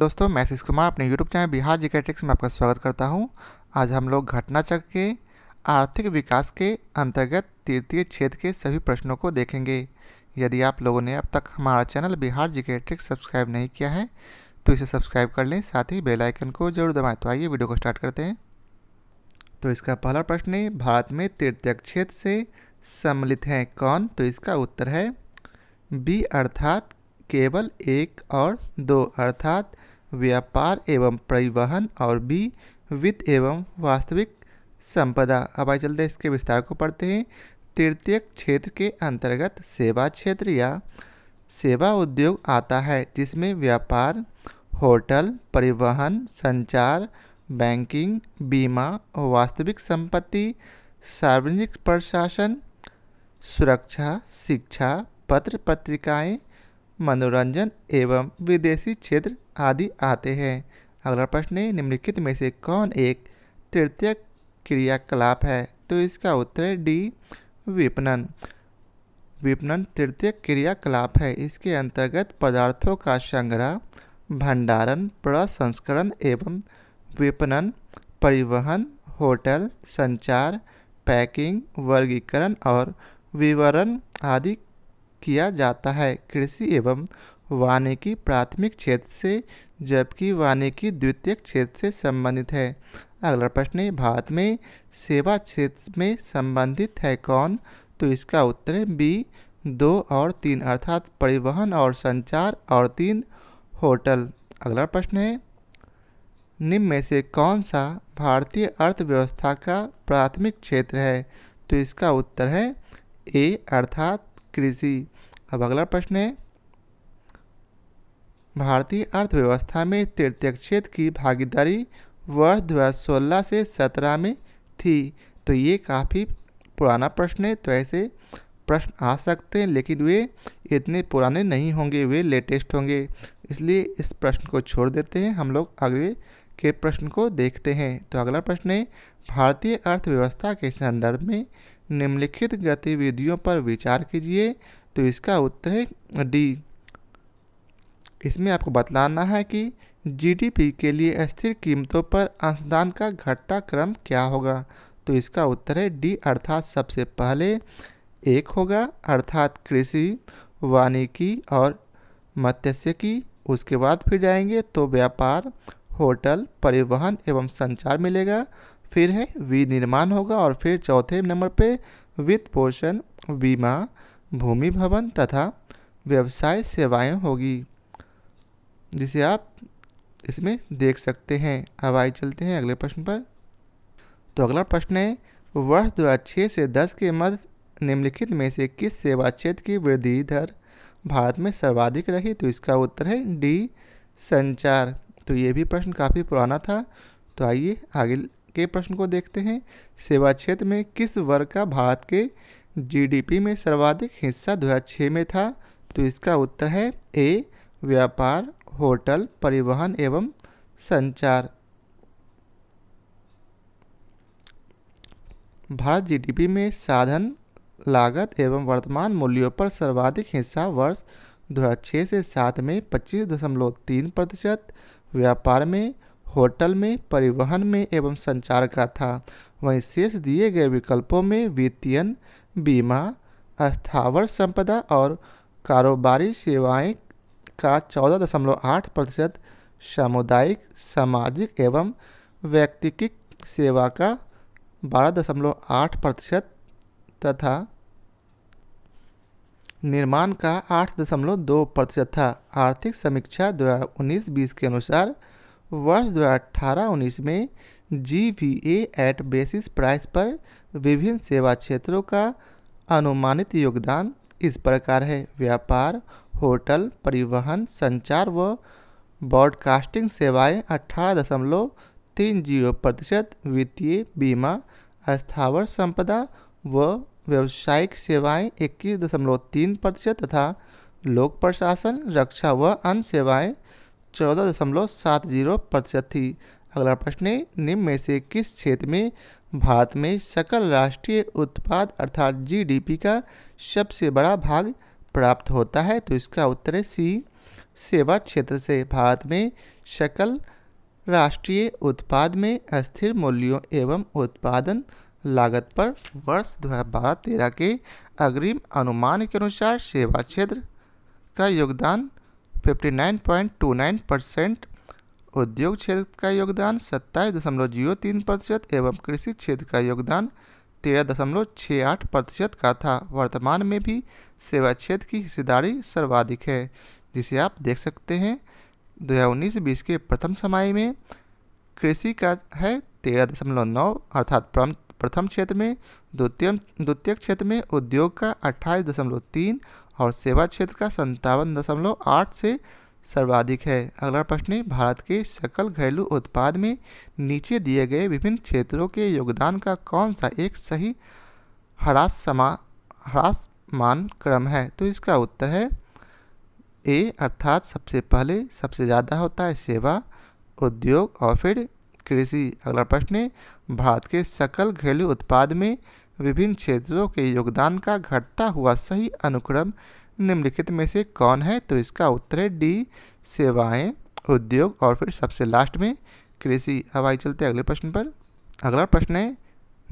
दोस्तों मैं शीश कुमार अपने YouTube channel Bihar G tricks में आपका स्वागत करता हूं। आज हम लोग घटनाचक के आर्थिक विकास के अंतर्गत तृतीय क्षेत्र के सभी प्रश्नों को देखेंगे यदि आप लोगों ने अब तक हमारा channel Bihar G tricks subscribe नहीं किया है तो इसे सब्सक्राइब कर लें साथ ही बेलाइकन को जरूर दबाएँ तो आइए वीडियो को स्टार्ट करते हैं तो इसका पहला प्रश्न है भारत में तृतीय क्षेत्र से सम्मिलित हैं कौन तो इसका उत्तर है बी अर्थात केवल एक और दो अर्थात व्यापार एवं परिवहन और बी वित्त एवं वास्तविक संपदा अब आई चलते इसके विस्तार को पढ़ते हैं तृतीय क्षेत्र के अंतर्गत सेवा क्षेत्र या सेवा उद्योग आता है जिसमें व्यापार होटल परिवहन संचार बैंकिंग बीमा वास्तविक संपत्ति सार्वजनिक प्रशासन सुरक्षा शिक्षा पत्र पत्रिकाएं मनोरंजन एवं विदेशी क्षेत्र आदि आते हैं अगला प्रश्न है निम्नलिखित में से कौन एक तृतीय क्रियाकलाप है तो इसका उत्तर है डी विपणन विपणन तृतीय क्रियाकलाप है इसके अंतर्गत पदार्थों का संग्रह भंडारण प्रसंस्करण एवं विपणन परिवहन होटल संचार पैकिंग वर्गीकरण और विवरण आदि किया जाता है कृषि एवं वानिकी प्राथमिक क्षेत्र से जबकि वानिकी द्वितीय क्षेत्र से संबंधित है अगला प्रश्न है भारत में सेवा क्षेत्र में संबंधित है कौन तो इसका उत्तर है बी दो और तीन अर्थात परिवहन और संचार और तीन होटल अगला प्रश्न है निम्न में से कौन सा भारतीय अर्थव्यवस्था का प्राथमिक क्षेत्र है तो इसका उत्तर है ए अर्थात कृषि अब अगला प्रश्न है भारतीय अर्थव्यवस्था में तृतीय क्षेत्र की भागीदारी वर्ष सोलह से 17 में थी तो ये काफ़ी पुराना प्रश्न है तो ऐसे प्रश्न आ सकते हैं लेकिन वे इतने पुराने नहीं होंगे वे लेटेस्ट होंगे इसलिए इस प्रश्न को छोड़ देते हैं हम लोग आगे के प्रश्न को देखते हैं तो अगला प्रश्न है भारतीय अर्थव्यवस्था के संदर्भ में निम्नलिखित गतिविधियों पर विचार कीजिए तो इसका उत्तर है डी इसमें आपको बतलाना है कि जीडीपी के लिए स्थिर कीमतों पर अंशदान का घटता क्रम क्या होगा तो इसका उत्तर है डी अर्थात सबसे पहले एक होगा अर्थात कृषि वानिकी और मत्स्यकी उसके बाद फिर जाएंगे तो व्यापार होटल परिवहन एवं संचार मिलेगा फिर है विनिर्माण होगा और फिर चौथे नंबर पे वित्त पोषण बीमा भूमि भवन तथा व्यवसाय सेवाएं होगी जिसे आप इसमें देख सकते हैं अब आइए चलते हैं अगले प्रश्न पर तो अगला प्रश्न है वर्ष छः से 10 के मध्य निम्नलिखित में से किस सेवा क्षेत्र की वृद्धि दर भारत में सर्वाधिक रही तो इसका उत्तर है डी संचार तो ये भी प्रश्न काफ़ी पुराना था तो आइए आगे के प्रश्न को देखते हैं सेवा क्षेत्र में किस वर्ग का भारत के जीडीपी में सर्वाधिक हिस्सा 2006 में था तो इसका उत्तर है ए व्यापार होटल परिवहन एवं संचार भारत जीडीपी में साधन लागत एवं वर्तमान मूल्यों पर सर्वाधिक हिस्सा वर्ष 2006 से 7 में 25.3 प्रतिशत व्यापार में होटल में परिवहन में एवं संचार का था वहीं शेष दिए गए विकल्पों में वित्तीयन बीमा स्थावर संपदा और कारोबारी सेवाएं का चौदह दशमलव आठ प्रतिशत सामुदायिक सामाजिक एवं व्यक्तिक सेवा का बारह दशमलव आठ प्रतिशत तथा निर्माण का आठ दशमलव दो प्रतिशत था आर्थिक समीक्षा दो हज़ार उन्नीस बीस के अनुसार वर्ष 2018-19 में G V at basis price पर विभिन्न सेवा क्षेत्रों का अनुमानित योगदान इस प्रकार है व्यापार होटल परिवहन संचार व ब्रॉडकास्टिंग सेवाएं अठारह दशमलव तीन जीरो प्रतिशत वित्तीय बीमा स्थावर संपदा व व्यावसायिक सेवाएं इक्कीस दशमलव तीन प्रतिशत तथा लोक प्रशासन रक्षा व अन्य सेवाएं चौदह दशमलव सात जीरो प्रतिशत थी अगला प्रश्न है निम्न में से किस क्षेत्र में भारत में सकल राष्ट्रीय उत्पाद अर्थात जीडीपी का सबसे बड़ा भाग प्राप्त होता है तो इसका उत्तर है सी सेवा क्षेत्र से भारत में सकल राष्ट्रीय उत्पाद में स्थिर मूल्यों एवं उत्पादन लागत पर वर्ष 2012-13 के अग्रिम अनुमान के अनुसार सेवा क्षेत्र का योगदान 59.29 परसेंट उद्योग क्षेत्र का योगदान सत्ताईस दशमलव जीरो तीन प्रतिशत एवं कृषि क्षेत्र का योगदान तेरह दशमलव छः आठ प्रतिशत का था वर्तमान में भी सेवा क्षेत्र की हिस्सेदारी सर्वाधिक है जिसे आप देख सकते हैं दो हज़ार उन्नीस बीस के प्रथम समय में कृषि का है तेरह दशमलव नौ अर्थात प्रथम क्षेत्र में द्वितीय द्वितीय क्षेत्र में उद्योग का अट्ठाईस दशमलव तीन और सेवा क्षेत्र का संतावन दशमलव आठ से सर्वाधिक है अगला प्रश्न है भारत के सकल घरेलू उत्पाद में नीचे दिए गए विभिन्न क्षेत्रों के योगदान का कौन सा एक सही ह्रास समा ह्रास मान क्रम है तो इसका उत्तर है ए अर्थात सबसे पहले सबसे ज़्यादा होता है सेवा उद्योग और फिर कृषि अगला प्रश्न है भारत के सकल घरेलू उत्पाद में विभिन्न क्षेत्रों के योगदान का घटता हुआ सही अनुक्रम निम्नलिखित में से कौन है तो इसका उत्तर है डी सेवाएं उद्योग और फिर सबसे लास्ट में कृषि हवाई चलते अगले प्रश्न पर अगला प्रश्न है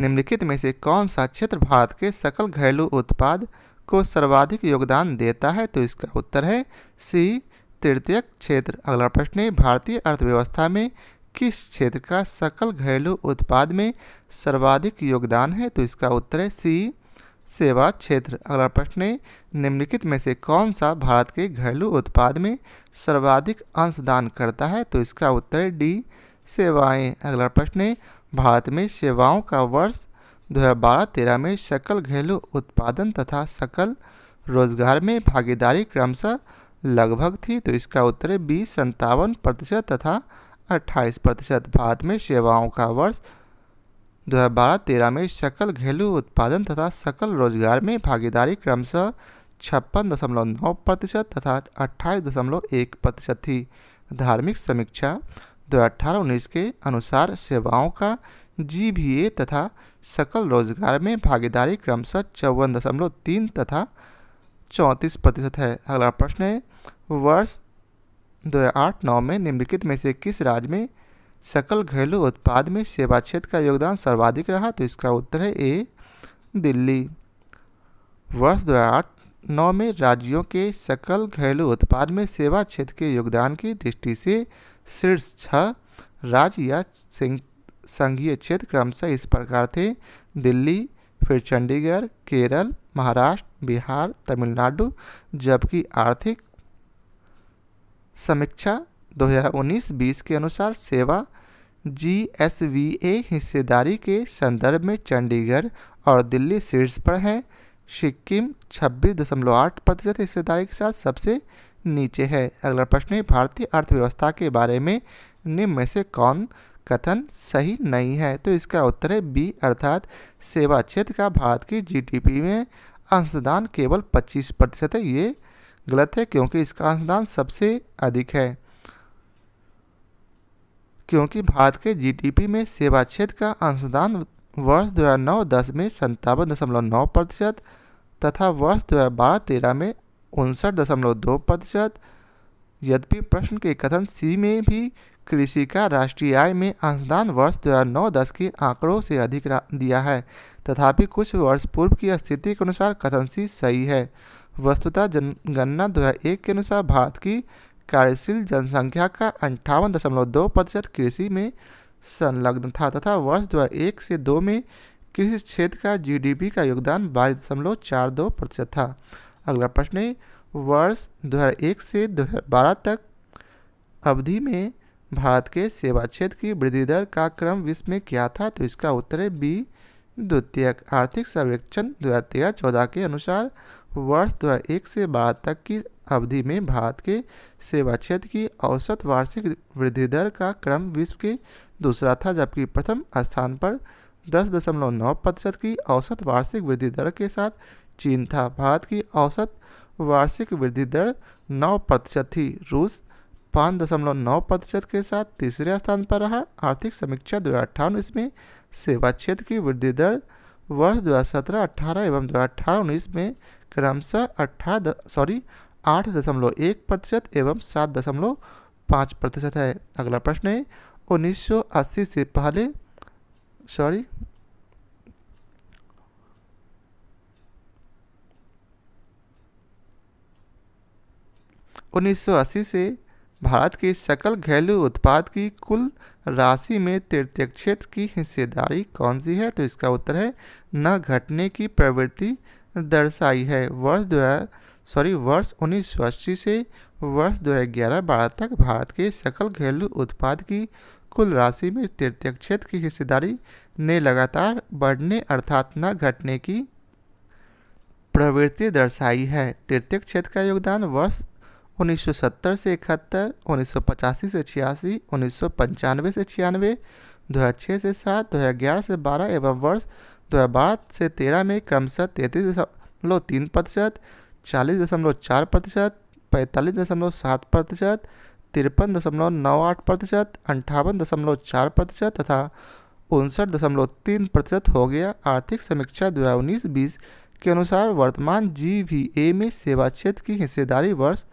निम्नलिखित में से कौन सा क्षेत्र भारत के सकल घरेलू उत्पाद को सर्वाधिक योगदान देता है तो इसका उत्तर है सी तृतीय क्षेत्र अगला प्रश्न है भारतीय अर्थव्यवस्था में किस क्षेत्र का सकल घरेलू उत्पाद में सर्वाधिक योगदान है तो इसका उत्तर है सी सेवा क्षेत्र अगला प्रश्न है निम्नलिखित में से कौन सा भारत के घरेलू उत्पाद में सर्वाधिक अंशदान करता है तो इसका उत्तर है डी सेवाएं अगला प्रश्न है भारत में सेवाओं का वर्ष 2012-13 में सकल घरेलू उत्पादन तथा सकल रोजगार में भागीदारी क्रमशः लगभग थी तो इसका उत्तर है बी संतावन प्रतिशत तथा 28 प्रतिशत भारत में सेवाओं का वर्ष 2012-13 में सकल घरेलू उत्पादन तथा सकल रोजगार में भागीदारी क्रमशः छप्पन दशमलव नौ प्रतिशत तथा अट्ठाईस दशमलव एक प्रतिशत थी धार्मिक समीक्षा दो हज़ार उन्नीस के अनुसार सेवाओं का जी तथा सकल रोजगार में भागीदारी क्रमशः चौवन दशमलव तीन तथा चौंतीस प्रतिशत है अगला प्रश्न है वर्ष 2008-9 में निम्नलिखित में से किस राज्य में सकल घरेलू उत्पाद में सेवा क्षेत्र का योगदान सर्वाधिक रहा तो इसका उत्तर है ए दिल्ली वर्ष 2008-9 में राज्यों के सकल घरेलू उत्पाद में सेवा क्षेत्र के योगदान की दृष्टि से शीर्ष छः राज्य या संघीय क्षेत्र क्रमशः इस प्रकार थे दिल्ली फिर चंडीगढ़ केरल महाराष्ट्र बिहार तमिलनाडु जबकि आर्थिक समीक्षा 2019-20 के अनुसार सेवा जी एस वी ए हिस्सेदारी के संदर्भ में चंडीगढ़ और दिल्ली शीर्ष पर हैं सिक्किम छब्बीस प्रतिशत हिस्सेदारी के साथ सबसे नीचे है अगला प्रश्न है भारतीय अर्थव्यवस्था के बारे में निम्न में से कौन कथन सही नहीं है तो इसका उत्तर है बी अर्थात सेवा क्षेत्र का भारत की जीडीपी में अंशदान केवल 25 प्रतिशत है ये गलत है क्योंकि इसका अंशदान सबसे अधिक है क्योंकि भारत के जीडीपी में सेवा क्षेत्र का अंशदान वर्ष 2009-10 में संतावन दशमलव नौ प्रतिशत तथा वर्ष 2012-13 में उनसठ दशमलव दो प्रतिशत यद्यपि प्रश्न के कथन सी में भी कृषि का राष्ट्रीय आय में अंशदान वर्ष 2009-10 के आंकड़ों से अधिक दिया है तथापि कुछ वर्ष पूर्व की स्थिति के अनुसार कथन सी सही है वस्तुतः जनगणना दो हज़ार एक के अनुसार भारत की कार्यशील जनसंख्या का अंठावन दशमलव दो प्रतिशत कृषि में संलग्न था तथा वर्ष दो हज़ार एक से दो में कृषि क्षेत्र का जीडीपी का योगदान बाईस दशमलव चार दो प्रतिशत था अगला प्रश्न है वर्ष 2001 से 2012 तक अवधि में भारत के सेवा क्षेत्र की वृद्धि दर का क्रम विश्व में क्या था तो इसका उत्तर है बी द्वितीयक आर्थिक सर्वेक्षण 2013-14 के अनुसार वर्ष दो हज़ार एक से बाद तक की अवधि में भारत के सेवा क्षेत्र की औसत वार्षिक वृद्धि दर का क्रम विश्व के दूसरा था जबकि प्रथम स्थान पर दस दशमलव नौ प्रतिशत की औसत वार्षिक वृद्धि दर के साथ चीन था भारत की औसत वार्षिक वृद्धि दर नौ प्रतिशत थी रूस पाँच दशमलव नौ प्रतिशत के साथ तीसरे स्थान पर रहा आर्थिक समीक्षा दो हज़ार उन्नीस इसमें सेवा क्षेत्र की वृद्धि दर वर्ष दो हज़ार सत्रह अट्ठारह एवं दो हज़ार अठारह उन्नीस में क्रमश अट्ठा सॉरी आठ दशमलव एक प्रतिशत एवं सात दशमलव पाँच प्रतिशत है अगला प्रश्न है 1980 से पहले सॉरी उन्नीस सौ अस्सी से भारत के सकल घरेलू उत्पाद की कुल राशि में तृतीय क्षेत्र की हिस्सेदारी कौन सी है तो इसका उत्तर है न घटने की प्रवृत्ति दर्शाई है वर्ष दो हज़ार सॉरी वर्ष उन्नीस सौ अस्सी से वर्ष दो हज़ार ग्यारह बारह तक भारत के सकल घरेलू उत्पाद की कुल राशि में तृतीय क्षेत्र की हिस्सेदारी ने लगातार बढ़ने अर्थात न घटने की प्रवृत्ति दर्शाई है तृतीय क्षेत्र का योगदान वर्ष 1970 से इकहत्तर उन्नीस से छियासी उन्नीस से छियानवे दो हज़ार छः से सात दो हज़ार ग्यारह से बारह एवं वर्ष दो से तेरह में क्रमशः तैंतीस दशमलव तीन प्रतिशत चालीस दशमलव चार प्रतिशत पैंतालीस दशमलव सात प्रतिशत तिरपन दशमलव नौ आठ प्रतिशत अंठावन दशमलव चार प्रतिशत तथा उनसठ दशमलव तीन प्रतिशत हो गया आर्थिक समीक्षा दो हज़ार उन्नीस बीस के अनुसार वर्तमान जी में सेवा क्षेत्र की हिस्सेदारी वर्ष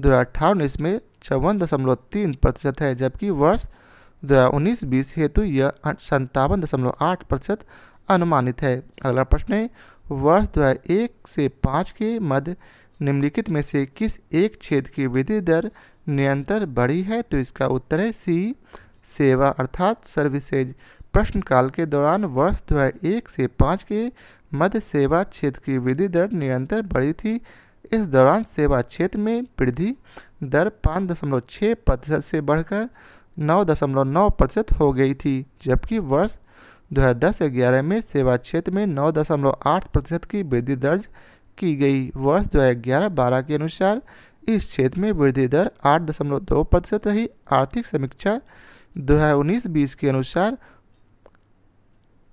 दो हज़ार अठारह उन्नीस में चौवन दशमलव तीन प्रतिशत है जबकि वर्ष दो हज़ार उन्नीस बीस हेतु यह अं- संतावन दशमलव आठ प्रतिशत अनुमानित है अगला प्रश्न है वर्ष दो हज़ार एक से पाँच के मध्य निम्नलिखित में से किस एक क्षेत्र की वृद्धि दर निरंतर बढ़ी है तो इसका उत्तर है सी सेवा अर्थात सर्विसेज प्रश्नकाल के दौरान वर्ष दो हज़ार एक से पाँच के मध्य सेवा क्षेत्र की वृद्धि दर निरंतर बढ़ी थी इस दौरान सेवा क्षेत्र में वृद्धि दर पाँच दशमलव छः प्रतिशत से बढ़कर नौ दशमलव नौ प्रतिशत हो गई थी जबकि वर्ष दो दस ग्यारह में सेवा क्षेत्र में नौ दशमलव आठ प्रतिशत की वृद्धि दर्ज की गई वर्ष दो हज़ार ग्यारह बारह के अनुसार इस क्षेत्र में वृद्धि दर आठ दशमलव दो प्रतिशत रही आर्थिक समीक्षा दो हज़ार उन्नीस बीस के अनुसार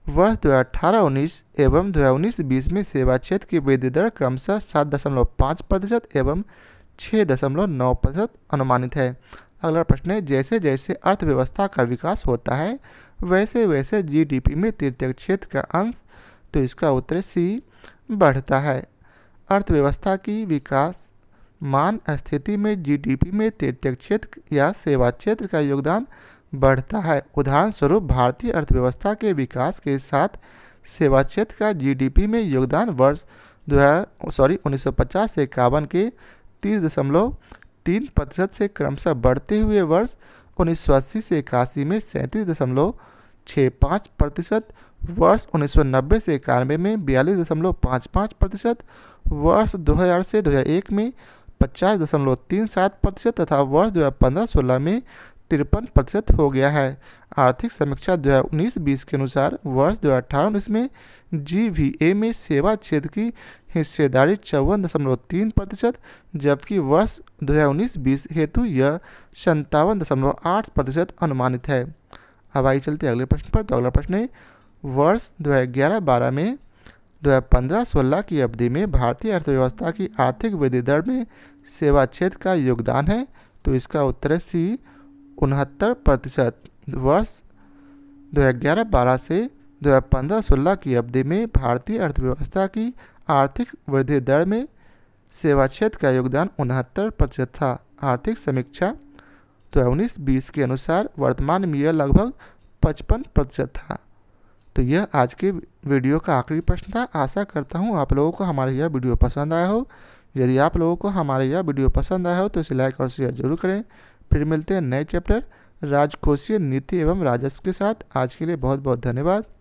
वर्ष दो हज़ार अठारह उन्नीस एवं दो हज़ार उन्नीस बीस में सेवा क्षेत्र की वृद्धि दर क्रमशः सात दशमलव पाँच प्रतिशत एवं छः दशमलव नौ प्रतिशत अनुमानित है अगला प्रश्न है जैसे जैसे अर्थव्यवस्था का विकास होता है वैसे वैसे जीडीपी में तृतीय क्षेत्र का अंश तो इसका उत्तर सी बढ़ता है अर्थव्यवस्था की विकास मान स्थिति में जीडीपी में तृतीय क्षेत्र या सेवा क्षेत्र का योगदान बढ़ता है उदाहरण स्वरूप भारतीय अर्थव्यवस्था के विकास के साथ सेवा क्षेत्र का जीडीपी में योगदान वर्ष दो हज़ार सॉरी उन्नीस सौ पचास से इक्यावन के तीस दशमलव तीन प्रतिशत से क्रमशः बढ़ते हुए वर्ष उन्नीस से इक्यासी में सैंतीस दशमलव छः पाँच प्रतिशत वर्ष 1990 से इक्यानवे में बयालीस दशमलव पाँच पाँच प्रतिशत वर्ष 2000 से 2001 में पचास दशमलव तीन सात प्रतिशत तथा वर्ष 2015-16 में तिरपन प्रतिशत हो गया है आर्थिक समीक्षा 2019-20 के अनुसार वर्ष 2018-19 में जी में सेवा क्षेत्र की हिस्सेदारी चौवन दशमलव तीन प्रतिशत जबकि वर्ष 2019-20 हेतु यह संतावन दशमलव आठ प्रतिशत अनुमानित है अब आई चलते अगले प्रश्न पर तो अगला प्रश्न है वर्ष 2011-12 में 2015-16 की अवधि में भारतीय अर्थव्यवस्था की आर्थिक वृद्धि दर में सेवा क्षेत्र का योगदान है तो इसका उत्तर है सी उनहत्तर प्रतिशत वर्ष 2011-12 से 2015-16 की अवधि में भारतीय अर्थव्यवस्था की आर्थिक वृद्धि दर में सेवा क्षेत्र का योगदान उनहत्तर प्रतिशत था आर्थिक समीक्षा तो उन्नीस बीस के अनुसार वर्तमान में यह लगभग पचपन प्रतिशत था तो यह आज के वीडियो का आखिरी प्रश्न था आशा करता हूँ आप लोगों को हमारे यह वीडियो पसंद आया हो यदि आप लोगों को हमारे यह वीडियो पसंद आया हो तो इसे लाइक और शेयर जरूर करें फिर मिलते हैं नए चैप्टर राजकोषीय नीति एवं राजस्व के साथ आज के लिए बहुत बहुत धन्यवाद